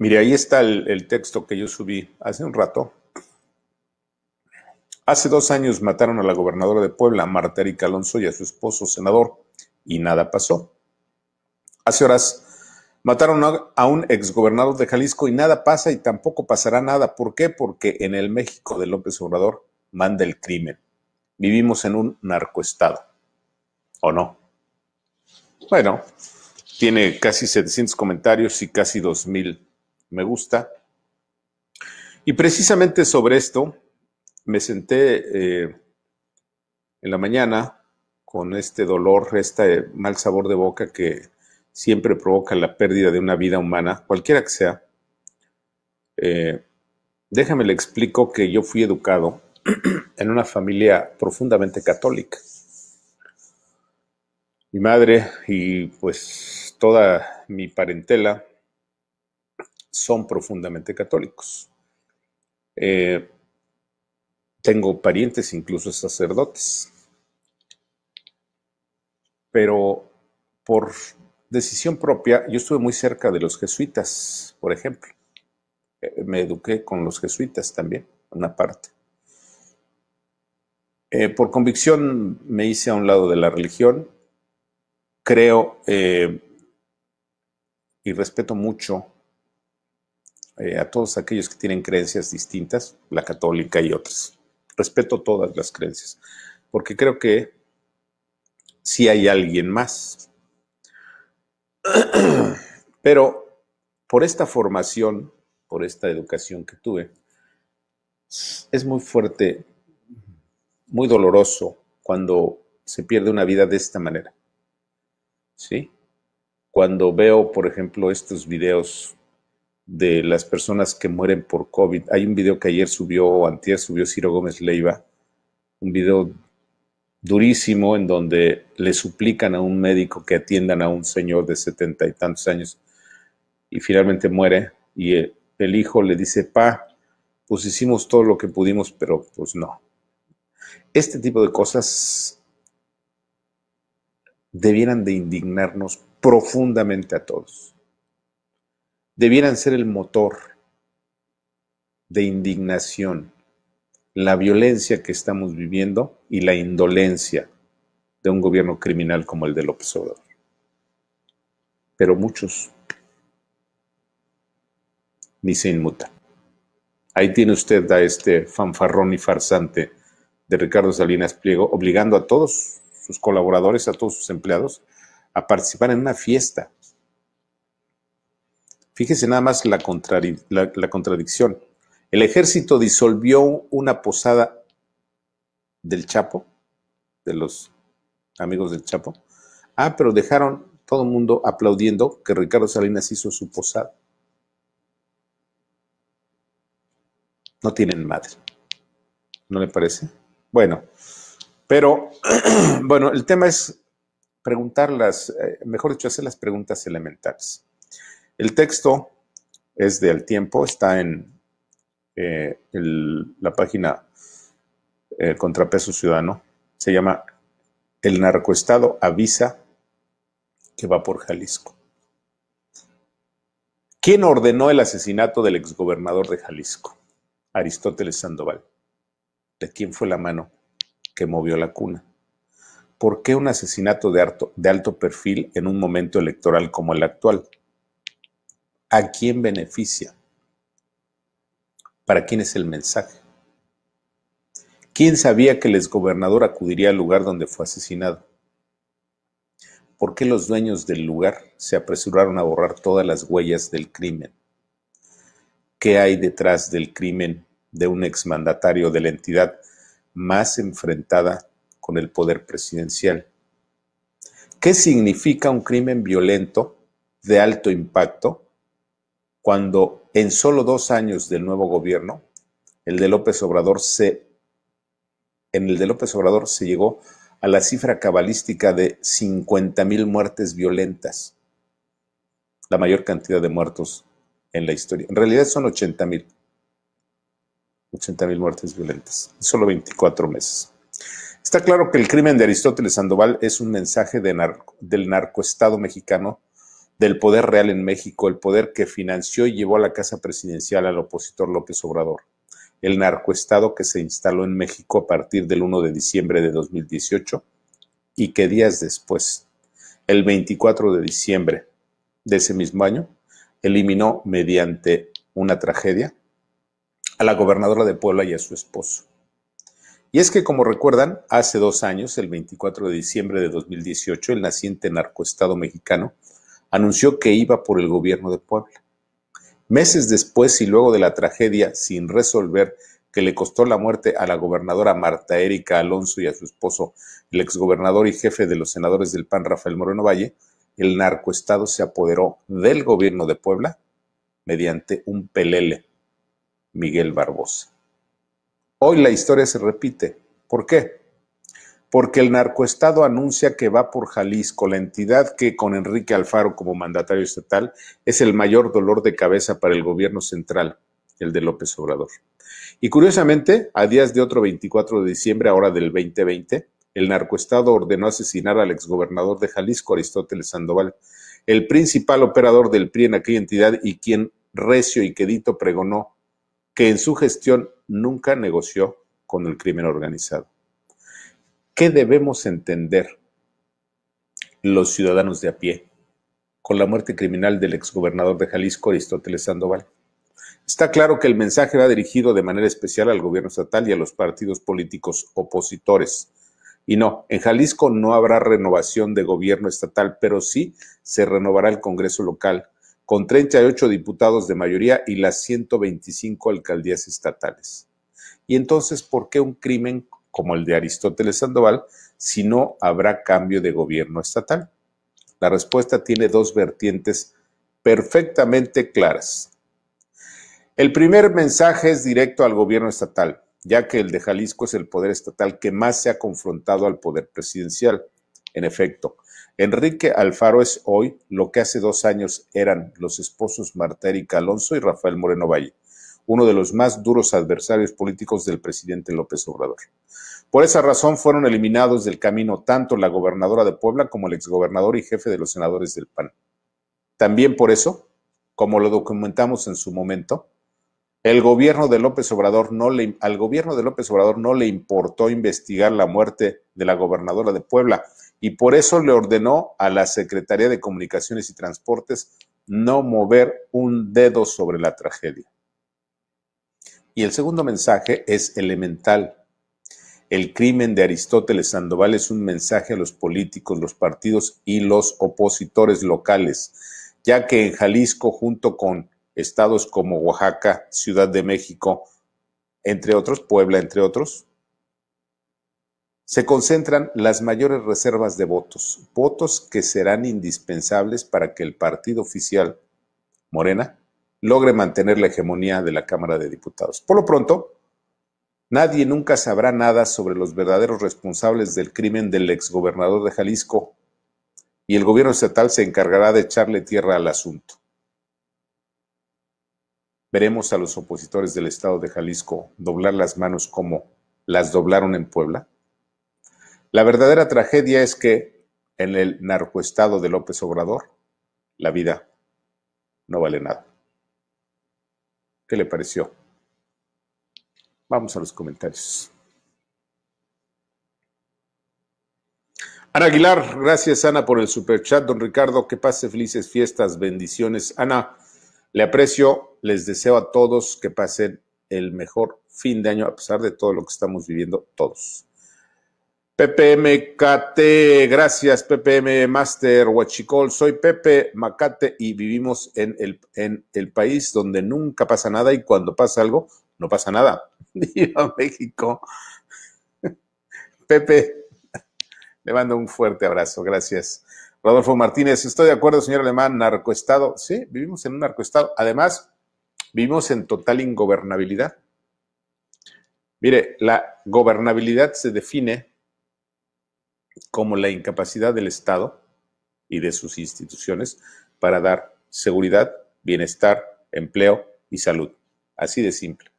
Mire, ahí está el, texto que yo subí hace un rato. Hace dos años mataron a la gobernadora de Puebla, Marta Erika Alonso, y a su esposo, senador, y nada pasó. Hace horas mataron a un exgobernador de Jalisco y nada pasa y tampoco pasará nada. ¿Por qué? Porque en el México de López Obrador manda el crimen. Vivimos en un narcoestado. ¿O no? Bueno, tiene casi 700 comentarios y casi 2.000 me gusta. Y precisamente sobre esto me senté eh, en la mañana con este dolor, este mal sabor de boca que siempre provoca la pérdida de una vida humana, cualquiera que sea. Eh, déjame le explico que yo fui educado en una familia profundamente católica. Mi madre y pues toda mi parentela son profundamente católicos. Eh, tengo parientes, incluso sacerdotes. Pero por decisión propia, yo estuve muy cerca de los jesuitas, por ejemplo. Eh, me eduqué con los jesuitas también, una parte. Eh, por convicción me hice a un lado de la religión. Creo y respeto mucho eh, a todos aquellos que tienen creencias distintas, la católica y otras. Respeto todas las creencias, porque creo que sí hay alguien más. Pero por esta formación, por esta educación que tuve, es muy fuerte, muy doloroso cuando se pierde una vida de esta manera. ¿Sí? Cuando veo, por ejemplo, estos videos de las personas que mueren por COVID. Hay un video que ayer subió, o subió Ciro Gómez Leiva, un video durísimo en donde le suplican a un médico que atiendan a un señor de setenta y tantos años y finalmente muere y el, el hijo le dice, pa, pues hicimos todo lo que pudimos, pero pues no. Este tipo de cosas debieran de indignarnos profundamente a todos debieran ser el motor de indignación, la violencia que estamos viviendo y la indolencia de un gobierno criminal como el de López Pero muchos ni se inmutan. Ahí tiene usted a este fanfarrón y farsante de Ricardo Salinas Pliego, obligando a todos sus colaboradores, a todos sus empleados, a participar en una fiesta Fíjese nada más la, contradicción. El ejército disolvió una posada del Chapo, de los amigos del Chapo. Ah, pero dejaron todo el mundo aplaudiendo que Ricardo Salinas hizo su posada. No tienen madre. ¿No le parece? Bueno, pero bueno, el tema es preguntar las, eh, mejor dicho, hacer las preguntas elementales. El texto es de Al tiempo, está en eh, la página eh, Contrapeso Ciudadano, se llama El narcoestado avisa que va por Jalisco. ¿Quién ordenó el asesinato del exgobernador de Jalisco? Aristóteles Sandoval. ¿De quién fue la mano que movió la cuna? ¿Por qué un asesinato de alto perfil en un momento electoral como el actual? ¿A quién beneficia? ¿Para quién es el mensaje? ¿Quién sabía que el exgobernador acudiría al lugar donde fue asesinado? ¿Por qué los dueños del lugar se apresuraron a borrar todas las huellas del crimen? ¿Qué hay detrás del crimen de un exmandatario de la entidad más enfrentada con el poder presidencial? ¿Qué significa un crimen violento de alto impacto cuando en solo dos años del nuevo gobierno, el de López Obrador se, en el de López Obrador se llegó a la cifra cabalística de 50 mil muertes violentas, la mayor cantidad de muertos en la historia. En realidad son 80 mil, mil muertes violentas, solo 24 meses. Está claro que el crimen de Aristóteles Sandoval es un mensaje del narcoestado mexicano del poder real en México, el poder que financió y llevó a la casa presidencial al opositor López Obrador, el narcoestado que se instaló en México a partir del 1 de diciembre de 2018 y que días después, el 24 de diciembre de ese mismo año, eliminó mediante una tragedia a la gobernadora de Puebla y a su esposo. Y es que, como recuerdan, hace dos años, el 24 de diciembre de 2018, el naciente narcoestado mexicano anunció que iba por el gobierno de Puebla. Meses después y luego de la tragedia sin resolver que le costó la muerte a la gobernadora Marta Erika Alonso y a su esposo, el exgobernador y jefe de los senadores del PAN Rafael Moreno Valle, el narcoestado se apoderó del gobierno de Puebla mediante un pelele, Miguel Barbosa. Hoy la historia se repite. ¿Por qué? porque el narcoestado anuncia que va por Jalisco, la entidad que con Enrique Alfaro como mandatario estatal es el mayor dolor de cabeza para el gobierno central, el de López Obrador. Y curiosamente, a días de otro 24 de diciembre, ahora del 2020, el narcoestado ordenó asesinar al exgobernador de Jalisco, Aristóteles Sandoval, el principal operador del PRI en aquella entidad y quien recio y quedito pregonó que en su gestión nunca negoció con el crimen organizado. ¿Qué debemos entender los ciudadanos de a pie con la muerte criminal del exgobernador de Jalisco, Aristóteles Sandoval? Está claro que el mensaje va dirigido de manera especial al gobierno estatal y a los partidos políticos opositores. Y no, en Jalisco no habrá renovación de gobierno estatal, pero sí se renovará el Congreso local, con 38 diputados de mayoría y las 125 alcaldías estatales. Y entonces, ¿por qué un crimen como el de Aristóteles Sandoval, si no habrá cambio de gobierno estatal. La respuesta tiene dos vertientes perfectamente claras. El primer mensaje es directo al gobierno estatal, ya que el de Jalisco es el poder estatal que más se ha confrontado al poder presidencial. En efecto, Enrique Alfaro es hoy lo que hace dos años eran los esposos Marta Erika Alonso y Rafael Moreno Valle, uno de los más duros adversarios políticos del presidente López Obrador. Por esa razón fueron eliminados del camino tanto la gobernadora de Puebla como el exgobernador y jefe de los senadores del PAN. También por eso, como lo documentamos en su momento, el gobierno de López Obrador no le, al gobierno de López Obrador no le importó investigar la muerte de la gobernadora de Puebla y por eso le ordenó a la Secretaría de Comunicaciones y Transportes no mover un dedo sobre la tragedia. Y el segundo mensaje es elemental. El crimen de Aristóteles Sandoval es un mensaje a los políticos, los partidos y los opositores locales, ya que en Jalisco, junto con estados como Oaxaca, Ciudad de México, entre otros, Puebla, entre otros, se concentran las mayores reservas de votos, votos que serán indispensables para que el partido oficial, Morena, logre mantener la hegemonía de la Cámara de Diputados. Por lo pronto, nadie nunca sabrá nada sobre los verdaderos responsables del crimen del exgobernador de Jalisco y el gobierno estatal se encargará de echarle tierra al asunto. Veremos a los opositores del Estado de Jalisco doblar las manos como las doblaron en Puebla. La verdadera tragedia es que en el narcoestado de López Obrador, la vida no vale nada. ¿Qué le pareció? Vamos a los comentarios. Ana Aguilar, gracias Ana por el superchat. Don Ricardo, que pase felices fiestas, bendiciones. Ana, le aprecio, les deseo a todos que pasen el mejor fin de año, a pesar de todo lo que estamos viviendo todos. Cate, gracias PPM Master Huachicol, soy Pepe Macate y vivimos en el, en el país donde nunca pasa nada y cuando pasa algo, no pasa nada. Viva México. Pepe, le mando un fuerte abrazo, gracias. Rodolfo Martínez, estoy de acuerdo, señor Alemán, narcoestado. Sí, vivimos en un narcoestado. Además, vivimos en total ingobernabilidad. Mire, la gobernabilidad se define como la incapacidad del Estado y de sus instituciones para dar seguridad, bienestar, empleo y salud. Así de simple.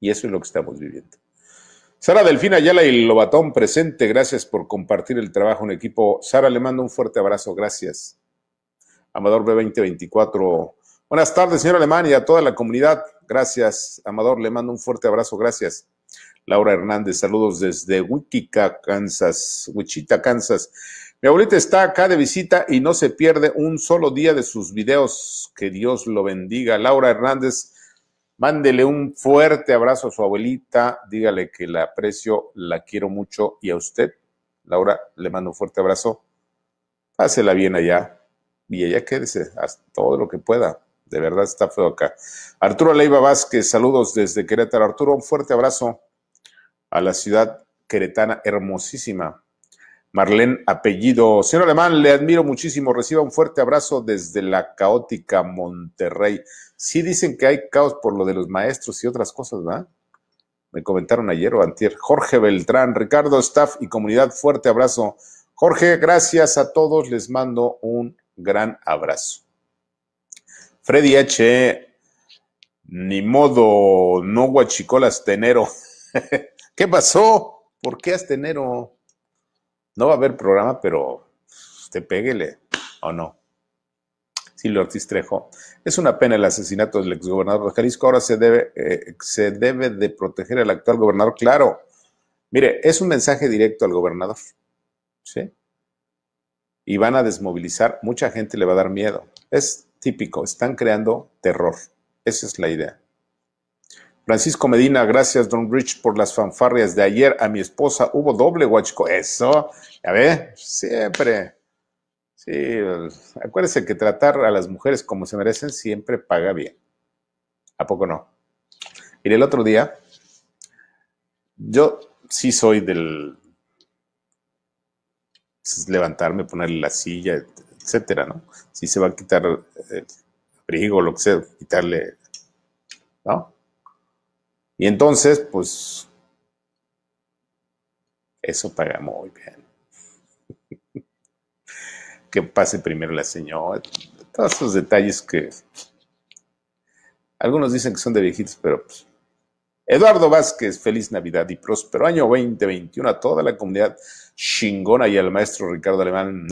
Y eso es lo que estamos viviendo. Sara Delfina Ayala y Lobatón presente, gracias por compartir el trabajo en equipo. Sara, le mando un fuerte abrazo, gracias. Amador B2024. Buenas tardes, señor Alemán, y a toda la comunidad. Gracias, Amador, le mando un fuerte abrazo, gracias. Laura Hernández, saludos desde Wichita, Kansas. Wichita, Kansas. Mi abuelita está acá de visita y no se pierde un solo día de sus videos. Que Dios lo bendiga. Laura Hernández, mándele un fuerte abrazo a su abuelita. Dígale que la aprecio, la quiero mucho. Y a usted, Laura, le mando un fuerte abrazo. Pásela bien allá y ella quédese haz todo lo que pueda de verdad está feo acá. Arturo Leiva Vázquez, saludos desde Querétaro. Arturo, un fuerte abrazo a la ciudad queretana hermosísima. Marlene Apellido. Señor Alemán, le admiro muchísimo. Reciba un fuerte abrazo desde la caótica Monterrey. Sí dicen que hay caos por lo de los maestros y otras cosas, ¿verdad? Me comentaron ayer o antier. Jorge Beltrán, Ricardo, staff y comunidad, fuerte abrazo. Jorge, gracias a todos. Les mando un gran abrazo. Freddy H. Ni modo, no guachicolas tenero. ¿Qué pasó? ¿Por qué astenero? No va a haber programa, pero te péguele, ¿o no? Silvio Ortiz Trejo. Es una pena el asesinato del exgobernador de Jalisco. Ahora se debe, eh, se debe de proteger al actual gobernador. Claro. Mire, es un mensaje directo al gobernador. ¿Sí? Y van a desmovilizar. Mucha gente le va a dar miedo. Es típico, están creando terror. Esa es la idea. Francisco Medina, gracias Don Rich por las fanfarrias de ayer. A mi esposa hubo doble guachico. Eso, a ver, siempre. Sí, acuérdense que tratar a las mujeres como se merecen siempre paga bien. ¿A poco no? Y el otro día, yo sí soy del pues, levantarme, ponerle la silla, etcétera, ¿no? Si se va a quitar el eh, abrigo, lo que sea, quitarle, ¿no? Y entonces, pues, eso paga muy bien. que pase primero la señora, todos esos detalles que algunos dicen que son de viejitos, pero pues, Eduardo Vázquez, feliz Navidad y próspero año 2021 a toda la comunidad chingona y al maestro Ricardo Alemán.